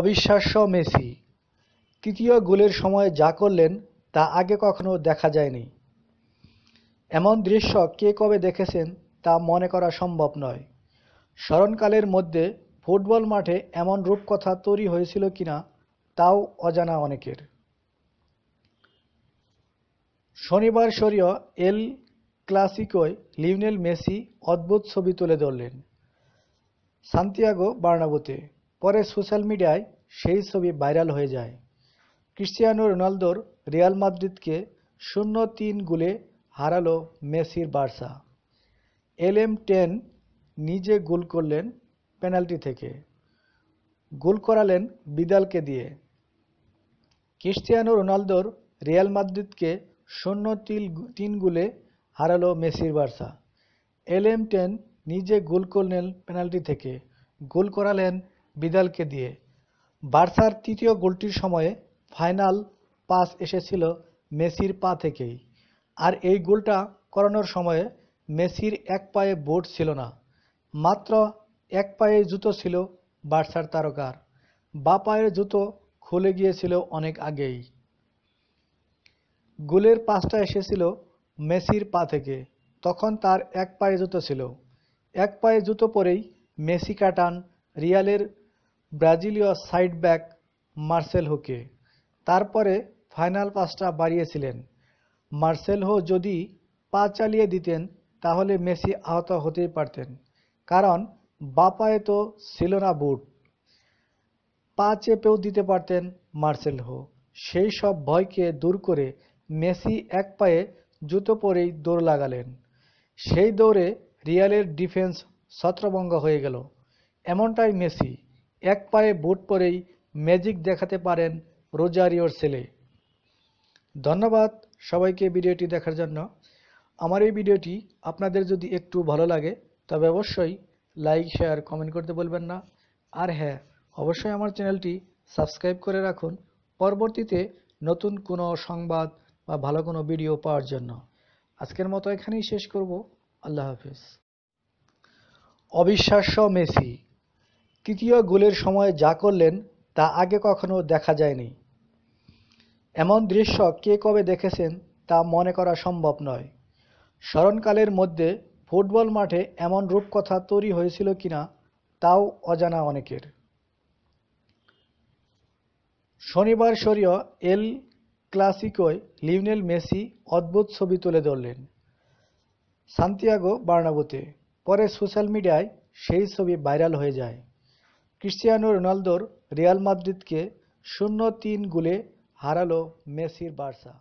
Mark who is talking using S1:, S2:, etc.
S1: অবিশ্বাস্য মেসি তৃতীয় গোলের সময় যা করলেন তা আগে কখনো দেখা যায়নি এমন দৃশ্য কে কবে দেখেছেন তা মনে করা সম্ভব নয় স্মরণকালের মধ্যে ফুটবল মাঠে এমন রূপকথা তৈরি হয়েছিল কিনা তাও অজানা অনেকের শনিবার সরীয় এল ক্লাসিকোয় লিউনেল মেসি অদ্ভুত ছবি তুলে ধরলেন সান্তিয়াগো বার্নাবুতে পরে সোশ্যাল মিডিয়ায় সেই ছবি ভাইরাল হয়ে যায় ক্রিস্টিয়ানো রোনালদোর রিয়াল মাদ্রিদকে শূন্য তিন গোলে হারালো মেসির বার্সা এল এম টেন নিজে গোল করলেন পেনাল্টি থেকে গোল করালেন বিদালকে দিয়ে ক্রিস্টিয়ানো রোনালদোর রিয়াল মাদ্রিদকে শূন্য তিল তিন গোলে হারালো মেসির বার্সা এল এম টেন নিজে গোল করলেন পেনাল্টি থেকে গোল করালেন বিদালকে দিয়ে বার্সার তৃতীয় গোলটির সময়ে ফাইনাল পাস এসেছিল মেসির পা থেকেই আর এই গোলটা করানোর সময়ে মেসির এক পায়ে বোর্ড ছিল না মাত্র এক পায়ে জুতো ছিল বার্সার তারকার বা পায়ের জুতো খুলে গিয়েছিল অনেক আগেই গোলের পাসটা এসেছিল মেসির পা থেকে তখন তার এক পায়ে জুতো ছিল এক পায়ে জুতো পরেই মেসি কাটান রিয়ালের ব্রাজিলীয় সাইড ব্যাক মার্সেল হোকে তারপরে ফাইনাল পাসটা বাড়িয়েছিলেন মার্সেলহো যদি পা চালিয়ে দিতেন তাহলে মেসি আহত হতেই পারতেন কারণ বাপায়ে তো ছিল না বুট পা চেপেও দিতে পারতেন মার্সেলহো সেই সব ভয়কে দূর করে মেসি এক পায়ে জুতো পরেই দৌড় লাগালেন সেই দৌড়ে রিয়ালের ডিফেন্স ছত্রভঙ্গ হয়ে গেল এমনটাই মেসি এক পায়ে বুট পরেই ম্যাজিক দেখাতে পারেন রোজারিওর ছেলে ধন্যবাদ সবাইকে ভিডিওটি দেখার জন্য আমার এই ভিডিওটি আপনাদের যদি একটু ভালো লাগে তবে অবশ্যই লাইক শেয়ার কমেন্ট করতে বলবেন না আর হ্যাঁ অবশ্যই আমার চ্যানেলটি সাবস্ক্রাইব করে রাখুন পরবর্তীতে নতুন কোনো সংবাদ বা ভালো কোনো ভিডিও পাওয়ার জন্য আজকের মতো এখানেই শেষ করব আল্লাহ হাফিজ অবিশ্বাস্য মেসি তৃতীয় গোলের সময় যা করলেন তা আগে কখনো দেখা যায়নি এমন দৃশ্য কে কবে দেখেছেন তা মনে করা সম্ভব নয় স্মরণকালের মধ্যে ফুটবল মাঠে এমন রূপকথা তৈরি হয়েছিল কিনা তাও অজানা অনেকের শনিবার সরীয় এল ক্লাসিকোয় লিউনেল মেসি অদ্ভুত ছবি তুলে ধরলেন সান্তিয়াগো বার্নাবুতে পরে সোশ্যাল মিডিয়ায় সেই ছবি ভাইরাল হয়ে যায় ক্রিস্টিয়ানো রোনালদোর রিয়াল মাদ্রিদকে শূন্য তিন গোলে হারালো মেসির বার্সা